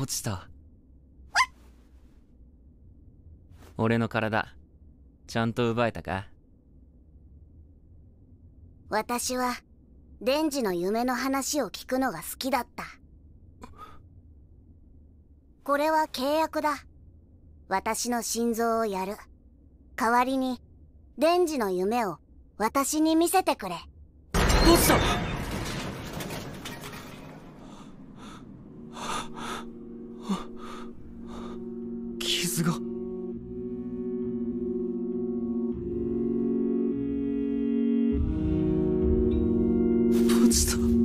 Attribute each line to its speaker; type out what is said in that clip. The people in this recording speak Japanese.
Speaker 1: 落ちた俺の体ちゃんと奪えたか
Speaker 2: 私はデンジの夢の話を聞くのが好きだったこれは契約だ私の心臓をやる代わりにデンジの夢を私に見せてくれどうした
Speaker 3: 傷がポ